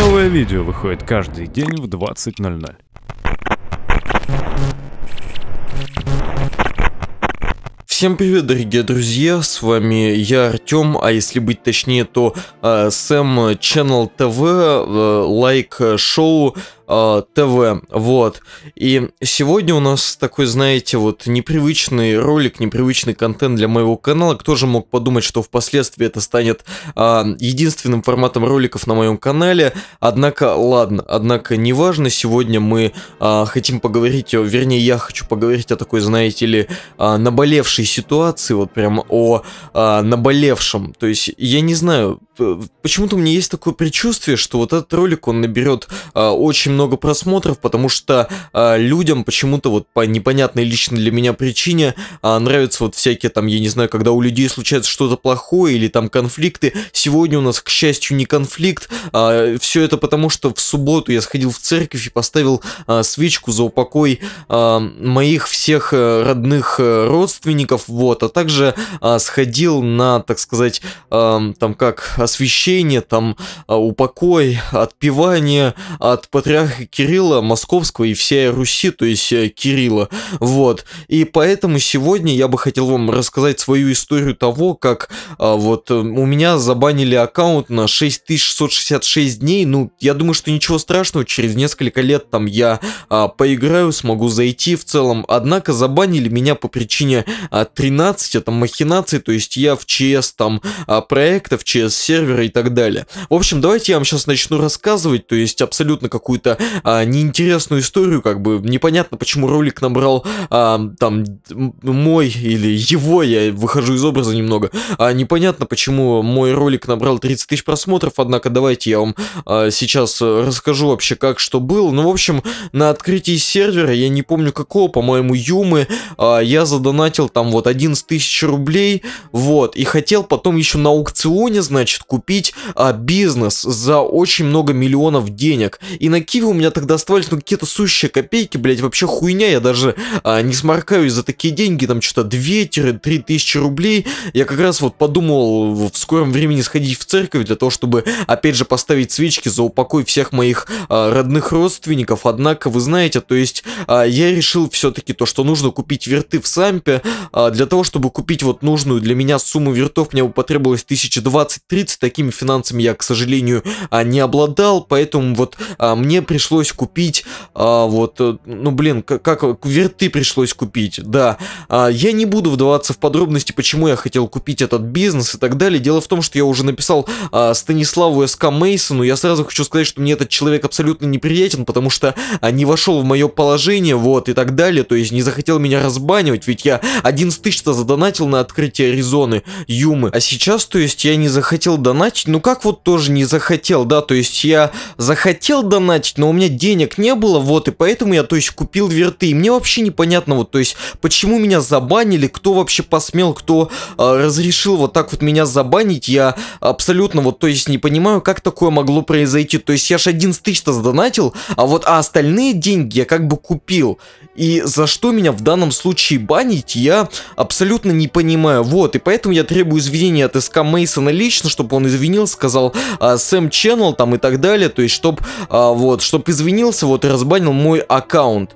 Новое видео выходит каждый день в 20.00. Всем привет, дорогие друзья, с вами я, Артем, а если быть точнее, то э, Сэм Channel TV, э, лайк э, шоу, а, ТВ. Вот. И сегодня у нас такой, знаете, вот непривычный ролик, непривычный контент для моего канала. Кто же мог подумать, что впоследствии это станет э, единственным форматом роликов на моем канале. Однако, ладно, однако, неважно. Сегодня мы э, хотим поговорить, о, вернее, я хочу поговорить о такой, знаете ли, э, наболевшей ситуации, вот прям о э, наболевшем. То есть, я не знаю, почему-то у меня есть такое предчувствие, что вот этот ролик, он наберет э, очень много просмотров, потому что а, людям почему-то вот по непонятной лично для меня причине а, нравятся вот всякие там, я не знаю, когда у людей случается что-то плохое или там конфликты. Сегодня у нас, к счастью, не конфликт. А, все это потому, что в субботу я сходил в церковь и поставил а, свечку за упокой а, моих всех э, родных э, родственников, вот, а также а, сходил на, так сказать, а, там как освещение, там а, упокой, отпевание от патриарха монарха Кирилла Московского и всей Руси, то есть э, Кирилла. Вот. И поэтому сегодня я бы хотел вам рассказать свою историю того, как а, вот э, у меня забанили аккаунт на 6666 дней. Ну, я думаю, что ничего страшного, через несколько лет там я а, поиграю, смогу зайти в целом. Однако забанили меня по причине а, 13, это махинации, то есть я в ЧС там а, проектов, ЧС сервера и так далее. В общем, давайте я вам сейчас начну рассказывать, то есть абсолютно какую-то а, неинтересную историю, как бы непонятно, почему ролик набрал а, там мой или его, я выхожу из образа немного, а, непонятно, почему мой ролик набрал 30 тысяч просмотров, однако давайте я вам а, сейчас э, расскажу вообще, как что было. Ну, в общем, на открытии сервера, я не помню какого, по-моему, Юмы, а, я задонатил там вот 11 тысяч рублей, вот, и хотел потом еще на аукционе, значит, купить а, бизнес за очень много миллионов денег. И на Киви у меня тогда оставались, ну, какие-то сущие копейки, блядь, вообще хуйня, я даже а, не сморкаюсь за такие деньги, там, что-то 2-3 тысячи рублей, я как раз вот подумал в скором времени сходить в церковь для того, чтобы, опять же, поставить свечки за упокой всех моих а, родных родственников, однако, вы знаете, то есть, а, я решил все-таки то, что нужно купить верты в Сампе, а, для того, чтобы купить вот нужную для меня сумму вертов, мне бы потребовалось 1020-30, такими финансами я, к сожалению, а, не обладал, поэтому вот а, мне пришлось купить, а, вот, э, ну, блин, как, как верты пришлось купить, да. А, я не буду вдаваться в подробности, почему я хотел купить этот бизнес и так далее. Дело в том, что я уже написал а, Станиславу СК Мейсону. Я сразу хочу сказать, что мне этот человек абсолютно неприятен, потому что а, не вошел в мое положение, вот, и так далее. То есть не захотел меня разбанивать, ведь я 11 тысяч-то задонатил на открытие Аризоны, Юмы. А сейчас, то есть, я не захотел донатить, ну как вот тоже не захотел, да, то есть я захотел донатить, но у меня денег не было, вот, и поэтому я, то есть, купил верты. И мне вообще непонятно, вот, то есть, почему меня забанили, кто вообще посмел, кто э, разрешил вот так вот меня забанить, я абсолютно, вот, то есть, не понимаю, как такое могло произойти. То есть, я же 11 тысяч-то сдонатил, а вот, а остальные деньги я как бы купил. И за что меня в данном случае банить, я абсолютно не понимаю. Вот, и поэтому я требую извинения от СК Мейсона лично, чтобы он извинил, сказал э, Сэм Ченнел там и так далее, то есть, чтобы, э, а, вот, чтобы извинился вот и разбанил мой аккаунт.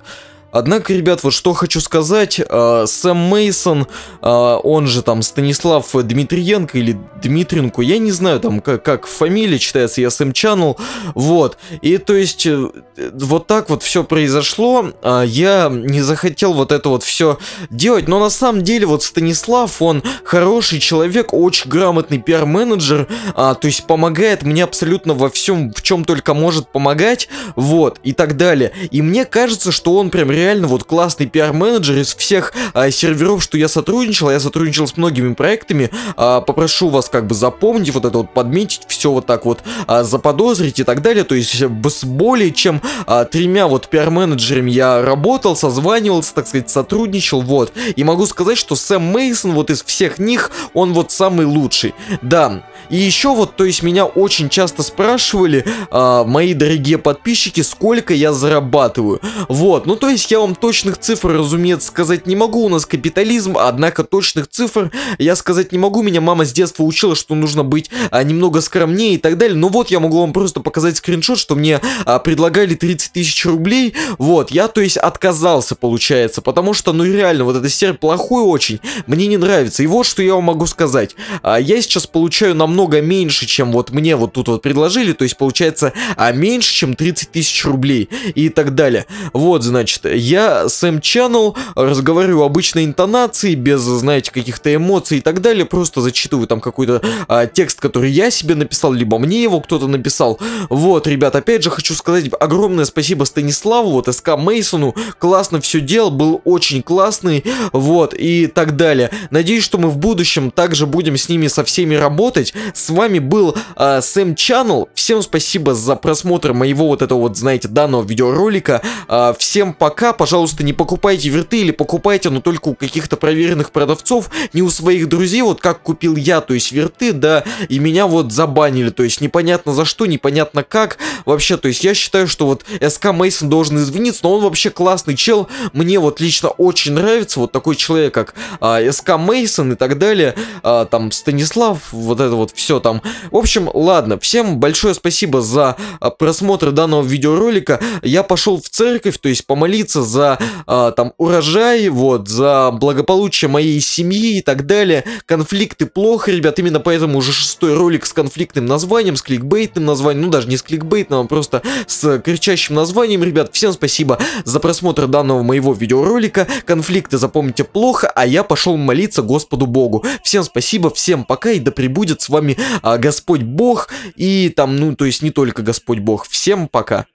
Однако, ребят, вот что хочу сказать, э, Сэм Мейсон, э, он же там Станислав Дмитриенко или Дмитренко, я не знаю там как, как фамилия читается, я Сэм Channel, вот. И то есть э, вот так вот все произошло, э, я не захотел вот это вот все делать, но на самом деле вот Станислав, он хороший человек, очень грамотный пиар-менеджер, э, то есть помогает мне абсолютно во всем, в чем только может помогать, вот, и так далее. И мне кажется, что он прям реально реально вот классный пиар-менеджер из всех а, серверов, что я сотрудничал. Я сотрудничал с многими проектами. А, попрошу вас как бы запомнить, вот это вот подметить, все вот так вот а, заподозрить и так далее. То есть э, с более чем а, тремя вот пиар-менеджерами я работал, созванивался, так сказать, сотрудничал, вот. И могу сказать, что Сэм Мейсон вот из всех них, он вот самый лучший. Да, и еще вот, то есть меня очень часто спрашивали, а, мои дорогие подписчики, сколько я зарабатываю. Вот, ну то есть я вам точных цифр, разумеется, сказать не могу, у нас капитализм, однако точных цифр я сказать не могу, меня мама с детства учила, что нужно быть а, немного скромнее и так далее, но вот я могу вам просто показать скриншот, что мне а, предлагали 30 тысяч рублей, вот, я, то есть, отказался, получается, потому что, ну, реально, вот этот сервер плохой очень, мне не нравится, и вот, что я вам могу сказать, а, я сейчас получаю намного меньше, чем вот мне вот тут вот предложили, то есть, получается, а меньше, чем 30 тысяч рублей и так далее, вот, значит, я Сэм Чаннел, разговариваю обычной интонацией, без, знаете, каких-то эмоций и так далее, просто зачитываю там какой-то а, текст, который я себе написал, либо мне его кто-то написал. Вот, ребят, опять же хочу сказать огромное спасибо Станиславу, вот СК Мейсону, классно все делал, был очень классный, вот, и так далее. Надеюсь, что мы в будущем также будем с ними со всеми работать. С вами был а, Сэм Чаннел, всем спасибо за просмотр моего вот этого вот, знаете, данного видеоролика, а, всем пока пока, пожалуйста, не покупайте верты или покупайте, но только у каких-то проверенных продавцов, не у своих друзей, вот как купил я, то есть верты, да, и меня вот забанили, то есть непонятно за что, непонятно как, Вообще, то есть я считаю, что вот СК Мейсон должен извиниться, но он вообще классный чел. Мне вот лично очень нравится вот такой человек, как а, СК Мейсон и так далее. А, там Станислав, вот это вот все там. В общем, ладно, всем большое спасибо за а, просмотр данного видеоролика. Я пошел в церковь, то есть помолиться за а, там урожай, вот, за благополучие моей семьи и так далее. Конфликты плохо, ребят, именно поэтому уже шестой ролик с конфликтным названием, с кликбейтным названием, ну даже не с кликбейтным, замечательного, просто с кричащим названием. Ребят, всем спасибо за просмотр данного моего видеоролика. Конфликты запомните плохо, а я пошел молиться Господу Богу. Всем спасибо, всем пока и да пребудет с вами а, Господь Бог и там, ну, то есть не только Господь Бог. Всем пока.